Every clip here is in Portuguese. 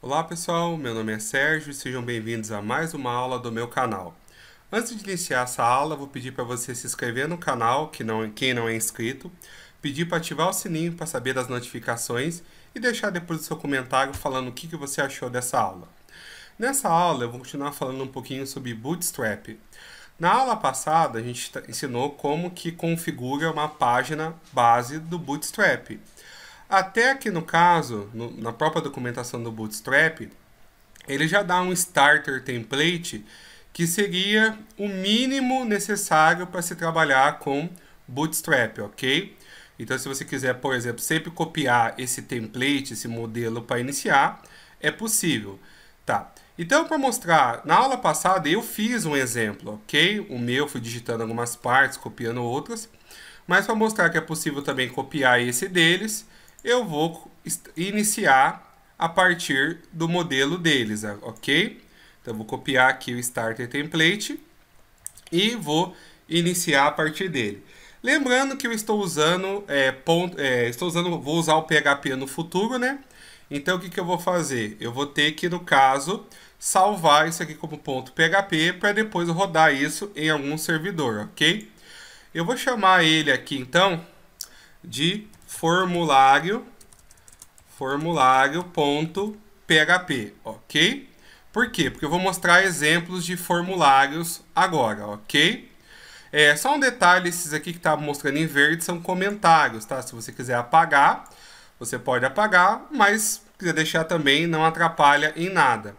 Olá pessoal, meu nome é Sérgio e sejam bem-vindos a mais uma aula do meu canal. Antes de iniciar essa aula, vou pedir para você se inscrever no canal, que não, quem não é inscrito, pedir para ativar o sininho para saber das notificações e deixar depois o seu comentário falando o que, que você achou dessa aula. Nessa aula eu vou continuar falando um pouquinho sobre Bootstrap. Na aula passada a gente ensinou como que configura uma página base do Bootstrap. Até aqui no caso, no, na própria documentação do Bootstrap, ele já dá um starter template que seria o mínimo necessário para se trabalhar com Bootstrap, ok? Então, se você quiser, por exemplo, sempre copiar esse template, esse modelo para iniciar, é possível, tá? Então, para mostrar, na aula passada eu fiz um exemplo, ok? O meu fui digitando algumas partes, copiando outras, mas para mostrar que é possível também copiar esse deles, eu vou iniciar a partir do modelo deles, ah, ok? Então, vou copiar aqui o Starter Template e vou iniciar a partir dele. Lembrando que eu estou usando, é, ponto, é, estou usando, vou usar o PHP no futuro, né? Então, o que, que eu vou fazer? Eu vou ter que, no caso, salvar isso aqui como ponto .php para depois rodar isso em algum servidor, ok? Eu vou chamar ele aqui, então, de formulário, formulário.php, ok? Por quê? Porque eu vou mostrar exemplos de formulários agora, ok? É, só um detalhe, esses aqui que está mostrando em verde são comentários, tá? Se você quiser apagar, você pode apagar, mas quiser deixar também, não atrapalha em nada.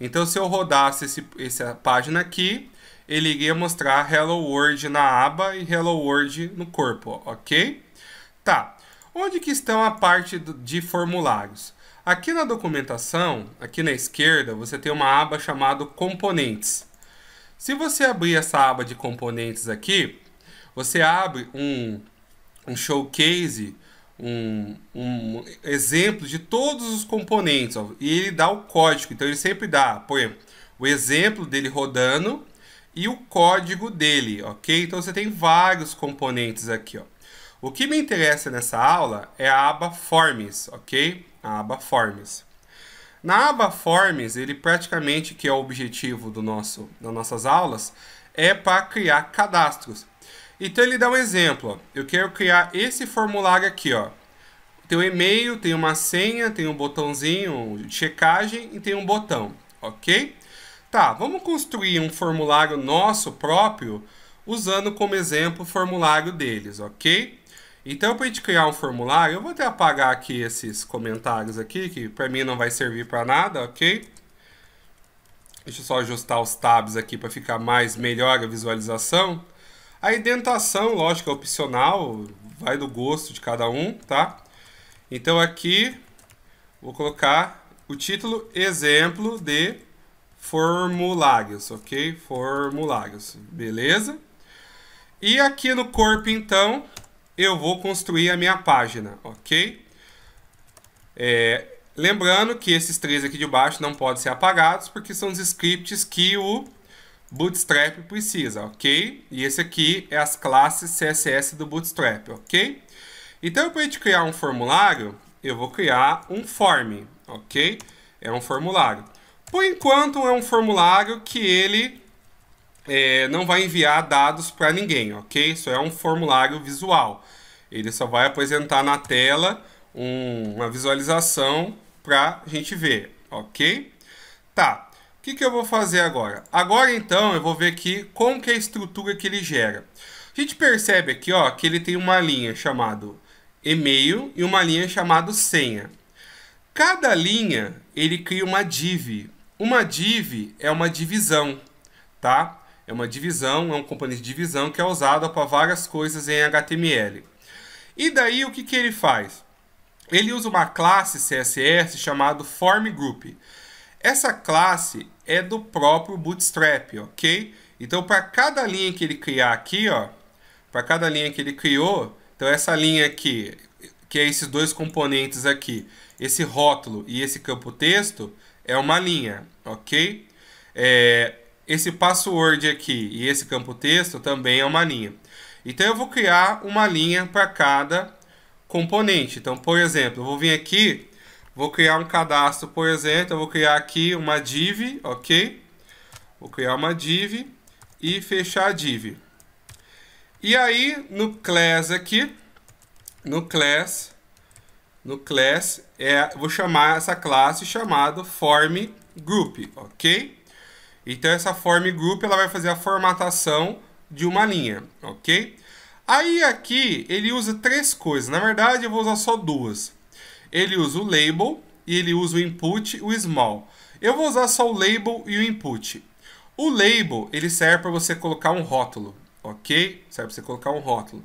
Então, se eu rodasse esse, essa página aqui, ele iria mostrar Hello World na aba e Hello World no corpo, ó, ok? Tá, Onde que estão a parte de formulários? Aqui na documentação, aqui na esquerda, você tem uma aba chamada Componentes. Se você abrir essa aba de componentes aqui, você abre um, um showcase, um, um exemplo de todos os componentes. Ó, e ele dá o código. Então ele sempre dá, por exemplo, o exemplo dele rodando e o código dele, ok? Então você tem vários componentes aqui, ó. O que me interessa nessa aula é a aba Forms, ok? A aba Forms. Na aba Forms, ele praticamente, que é o objetivo do nosso, das nossas aulas, é para criar cadastros. Então ele dá um exemplo. Eu quero criar esse formulário aqui, ó. Tem um e-mail, tem uma senha, tem um botãozinho de checagem e tem um botão, ok? Tá, vamos construir um formulário nosso próprio usando como exemplo o formulário deles, ok? Então, para a gente criar um formulário, eu vou até apagar aqui esses comentários aqui, que para mim não vai servir para nada, ok? Deixa eu só ajustar os tabs aqui para ficar mais melhor a visualização. A indentação, lógico, é opcional, vai do gosto de cada um, tá? Então aqui vou colocar o título exemplo de formulários, ok? Formulários, beleza? E aqui no corpo então, eu vou construir a minha página, ok? É, lembrando que esses três aqui de baixo não podem ser apagados, porque são os scripts que o Bootstrap precisa, ok? E esse aqui é as classes CSS do Bootstrap, ok? Então, para a gente criar um formulário, eu vou criar um form, ok? É um formulário. Por enquanto, é um formulário que ele é, não vai enviar dados para ninguém, ok? Isso é um formulário visual. Ele só vai apresentar na tela um, uma visualização para a gente ver, ok? Tá, o que, que eu vou fazer agora? Agora, então, eu vou ver aqui como que é a estrutura que ele gera. A gente percebe aqui ó, que ele tem uma linha chamada e-mail e uma linha chamada senha. Cada linha, ele cria uma div. Uma div é uma divisão, tá? É uma divisão, é um componente de divisão que é usado para várias coisas em HTML. E daí o que, que ele faz? Ele usa uma classe CSS chamada FormGroup. Essa classe é do próprio Bootstrap, ok? Então, para cada linha que ele criar aqui, ó, para cada linha que ele criou, então essa linha aqui, que é esses dois componentes aqui, esse rótulo e esse campo texto, é uma linha, ok? É, esse password aqui e esse campo texto também é uma linha. Então eu vou criar uma linha para cada componente. Então, por exemplo, eu vou vir aqui, vou criar um cadastro, por exemplo, eu vou criar aqui uma div, ok? Vou criar uma div e fechar a div. E aí, no class aqui, no class, no class, é, vou chamar essa classe chamado form group, ok? Então essa form group ela vai fazer a formatação de uma linha, ok? Aí aqui ele usa três coisas, na verdade eu vou usar só duas. Ele usa o label e ele usa o input, o small. Eu vou usar só o label e o input. O label ele serve para você colocar um rótulo, ok? Serve para você colocar um rótulo.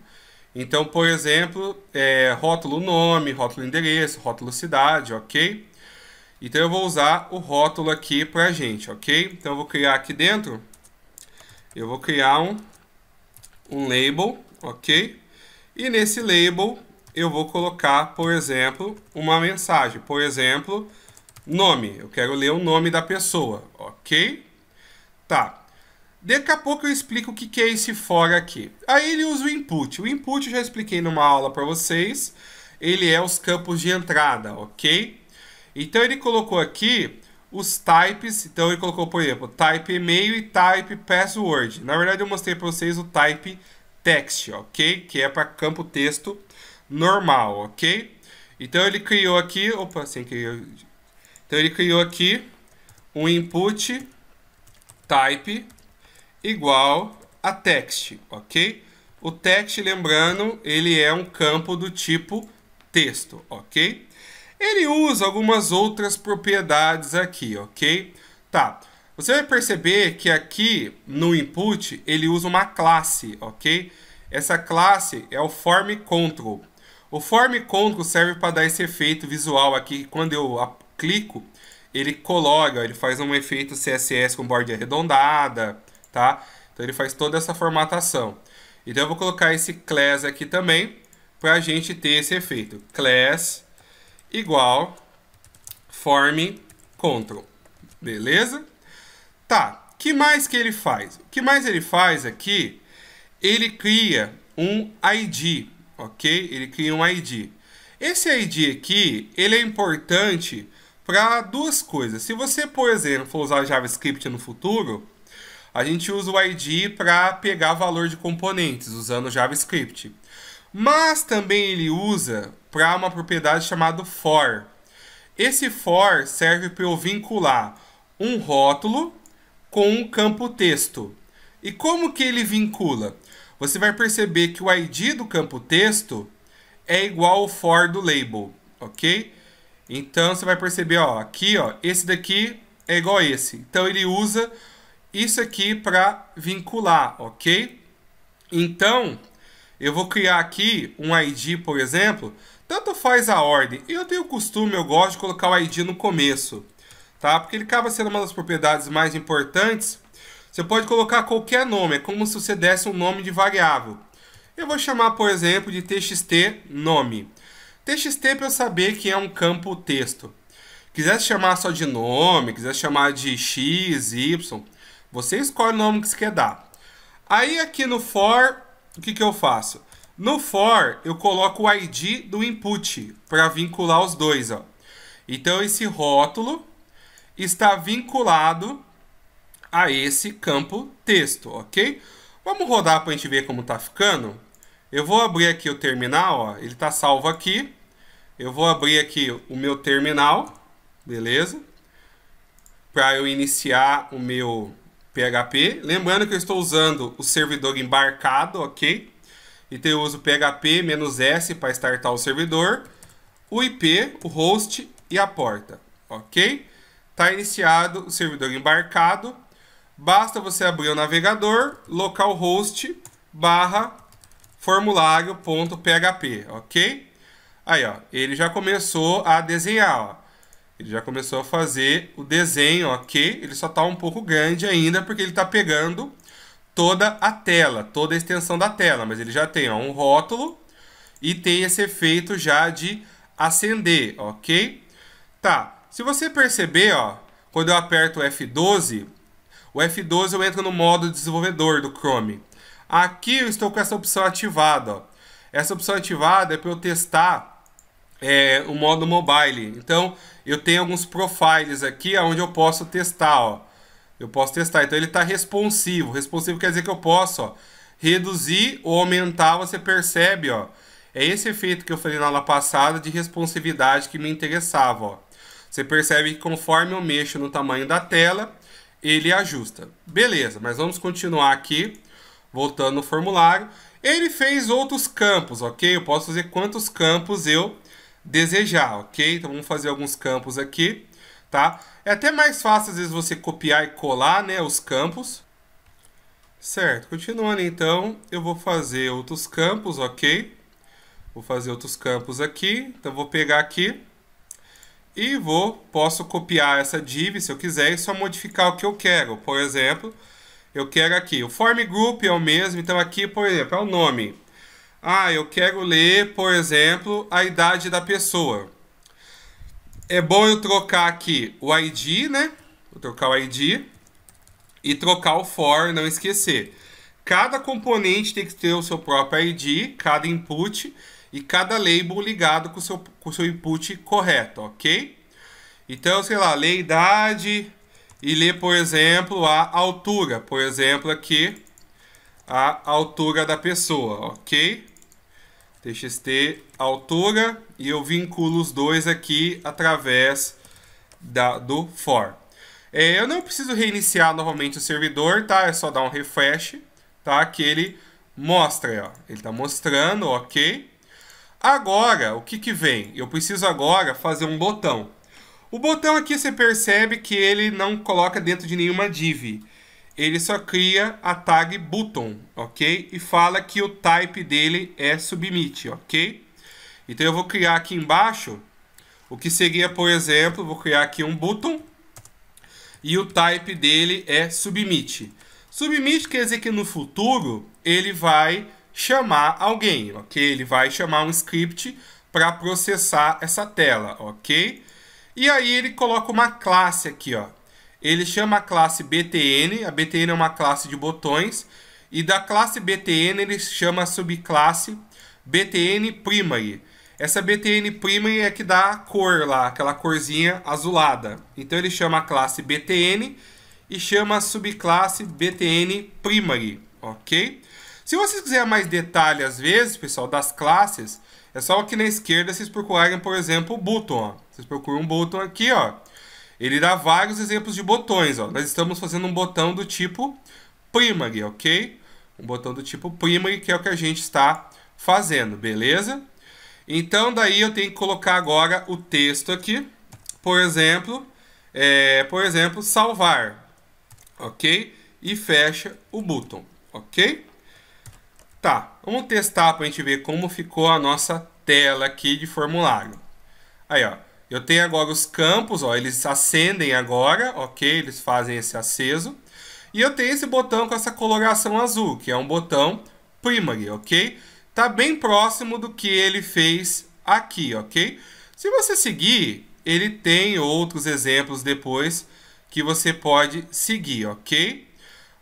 Então, por exemplo, é, rótulo nome, rótulo endereço, rótulo cidade, ok? Então eu vou usar o rótulo aqui para a gente, ok? Então eu vou criar aqui dentro, eu vou criar um, um label, ok? E nesse label eu vou colocar, por exemplo, uma mensagem. Por exemplo, nome. Eu quero ler o nome da pessoa, ok? Tá. Daqui a pouco eu explico o que é esse for aqui. Aí ele usa o input. O input eu já expliquei numa aula para vocês. Ele é os campos de entrada, ok? Então ele colocou aqui os types. Então ele colocou, por exemplo, type e-mail e type password. Na verdade, eu mostrei para vocês o type text, ok? Que é para campo texto normal, ok? Então ele criou aqui, opa, sem que eu... Então ele criou aqui um input type igual a text, ok? O text, lembrando, ele é um campo do tipo texto, ok? Ele usa algumas outras propriedades aqui, ok? Tá. Você vai perceber que aqui no input ele usa uma classe, ok? Essa classe é o form control. O form control serve para dar esse efeito visual aqui. Quando eu clico, ele coloca, ele faz um efeito CSS com borda arredondada, tá? Então ele faz toda essa formatação. Então eu vou colocar esse class aqui também para a gente ter esse efeito. Class igual form control. Beleza? Tá. que mais que ele faz? O que mais ele faz aqui? Ele cria um ID, ok? Ele cria um ID. Esse ID aqui, ele é importante para duas coisas. Se você, por exemplo, for usar JavaScript no futuro, a gente usa o ID para pegar valor de componentes usando JavaScript. Mas também ele usa para uma propriedade chamada for. Esse for serve para eu vincular um rótulo com um campo texto. E como que ele vincula? Você vai perceber que o ID do campo texto é igual ao for do label, ok? Então você vai perceber, ó, aqui, ó, esse daqui é igual a esse. Então ele usa isso aqui para vincular, ok? Então eu vou criar aqui um ID, por exemplo, tanto faz a ordem. Eu tenho o costume, eu gosto de colocar o ID no começo, tá? Porque ele acaba sendo uma das propriedades mais importantes. Você pode colocar qualquer nome, é como se você desse um nome de variável. Eu vou chamar, por exemplo, de txt nome. txt para eu saber que é um campo texto. Quiser chamar só de nome, quiser chamar de x, y, você escolhe o nome que você quer dar. Aí aqui no for, o que, que eu faço? No for, eu coloco o ID do input para vincular os dois. Ó. Então, esse rótulo está vinculado a esse campo texto, ok? Vamos rodar para a gente ver como está ficando. Eu vou abrir aqui o terminal, ó, ele está salvo aqui. Eu vou abrir aqui o meu terminal, beleza? Para eu iniciar o meu PHP. Lembrando que eu estou usando o servidor embarcado, ok? Então eu uso php-s para startar o servidor, o IP, o host e a porta, ok? Está iniciado o servidor embarcado. Basta você abrir o navegador, localhost barra formulário.php, ok? Aí, ó, ele já começou a desenhar, ó. Ele já começou a fazer o desenho, ok? Ele só está um pouco grande ainda porque ele está pegando toda a tela, toda a extensão da tela, mas ele já tem ó, um rótulo e tem esse efeito já de acender, ok? Tá, se você perceber, ó, quando eu aperto o F12, o F12 eu entro no modo desenvolvedor do Chrome. Aqui eu estou com essa opção ativada, ó. Essa opção ativada é para eu testar é, o modo mobile. Então, eu tenho alguns profiles aqui onde eu posso testar, ó. Eu posso testar. Então ele está responsivo. Responsivo quer dizer que eu posso ó, reduzir ou aumentar. Você percebe, ó. É esse efeito que eu falei na aula passada de responsividade que me interessava. Ó. Você percebe que conforme eu mexo no tamanho da tela, ele ajusta. Beleza, mas vamos continuar aqui. Voltando no formulário. Ele fez outros campos, ok? Eu posso fazer quantos campos eu desejar, ok? Então vamos fazer alguns campos aqui tá? É até mais fácil, às vezes, você copiar e colar né, os campos. Certo, continuando então, eu vou fazer outros campos, ok? Vou fazer outros campos aqui, então vou pegar aqui e vou, posso copiar essa div se eu quiser e só modificar o que eu quero. Por exemplo, eu quero aqui, o form group é o mesmo, então aqui, por exemplo, é o nome. Ah, eu quero ler, por exemplo, a idade da pessoa é bom eu trocar aqui o ID, né? Vou trocar o ID e trocar o for, não esquecer. Cada componente tem que ter o seu próprio ID, cada input e cada label ligado com o seu, com o seu input correto, ok? Então, sei lá, lê idade e lê, por exemplo, a altura. Por exemplo, aqui, a altura da pessoa, ok? TXT altura e eu vinculo os dois aqui através da, do for. É, eu não preciso reiniciar novamente o servidor, tá? É só dar um refresh, tá? Que ele mostra, ó. Ele tá mostrando, ok? Agora, o que que vem? Eu preciso agora fazer um botão. O botão aqui você percebe que ele não coloca dentro de nenhuma div. Ele só cria a tag button, ok? E fala que o type dele é submit, ok? Então eu vou criar aqui embaixo o que seria, por exemplo, vou criar aqui um button e o type dele é submit. Submit quer dizer que no futuro ele vai chamar alguém, ok? Ele vai chamar um script para processar essa tela, ok? E aí ele coloca uma classe aqui, ó. Ele chama a classe btn, a btn é uma classe de botões, e da classe btn ele chama a subclasse btn primary. Essa BTN prima é que dá a cor lá, aquela corzinha azulada. Então ele chama a classe BTN e chama a subclasse BTN Primary, ok? Se vocês quiserem mais detalhes, às vezes, pessoal, das classes, é só aqui na esquerda vocês procurarem, por exemplo, o button. Ó. Vocês procuram um button aqui, ó. Ele dá vários exemplos de botões, ó. Nós estamos fazendo um botão do tipo primary, ok? Um botão do tipo primary, que é o que a gente está fazendo, beleza? Então, daí eu tenho que colocar agora o texto aqui. Por exemplo, é, por exemplo, salvar. Ok? E fecha o button. Ok? Tá, vamos testar para a gente ver como ficou a nossa tela aqui de formulário. Aí, ó. Eu tenho agora os campos, ó, eles acendem agora, ok? Eles fazem esse aceso. E eu tenho esse botão com essa coloração azul, que é um botão primary, ok? tá bem próximo do que ele fez aqui, ok? Se você seguir, ele tem outros exemplos depois que você pode seguir, ok?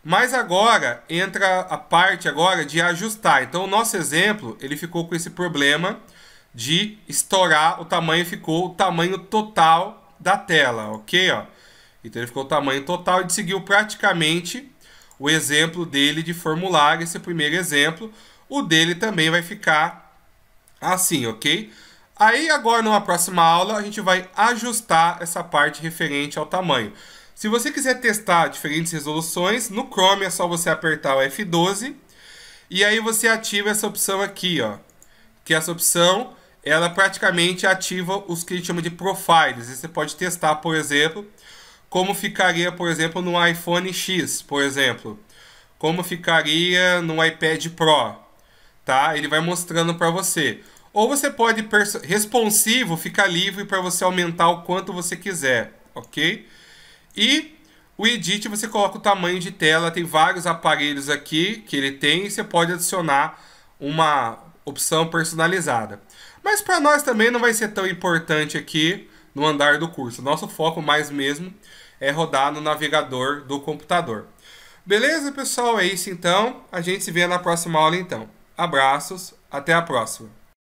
Mas agora entra a parte agora de ajustar. Então o nosso exemplo, ele ficou com esse problema de estourar o tamanho, ficou o tamanho total da tela, ok? Ó. Então ele ficou o tamanho total e seguiu praticamente o exemplo dele de formular esse primeiro exemplo, o dele também vai ficar assim, ok? Aí agora, numa próxima aula, a gente vai ajustar essa parte referente ao tamanho. Se você quiser testar diferentes resoluções, no Chrome é só você apertar o F12 e aí você ativa essa opção aqui, ó, que essa opção ela praticamente ativa os que a gente chama de profiles. E você pode testar, por exemplo, como ficaria, por exemplo, no iPhone X, por exemplo, como ficaria no iPad Pro, tá? Ele vai mostrando para você. Ou você pode responsivo, ficar livre para você aumentar o quanto você quiser, ok? E o edit você coloca o tamanho de tela, tem vários aparelhos aqui que ele tem e você pode adicionar uma opção personalizada. Mas para nós também não vai ser tão importante aqui no andar do curso. Nosso foco mais mesmo é rodar no navegador do computador. Beleza, pessoal? É isso então. A gente se vê na próxima aula então. Abraços, até a próxima!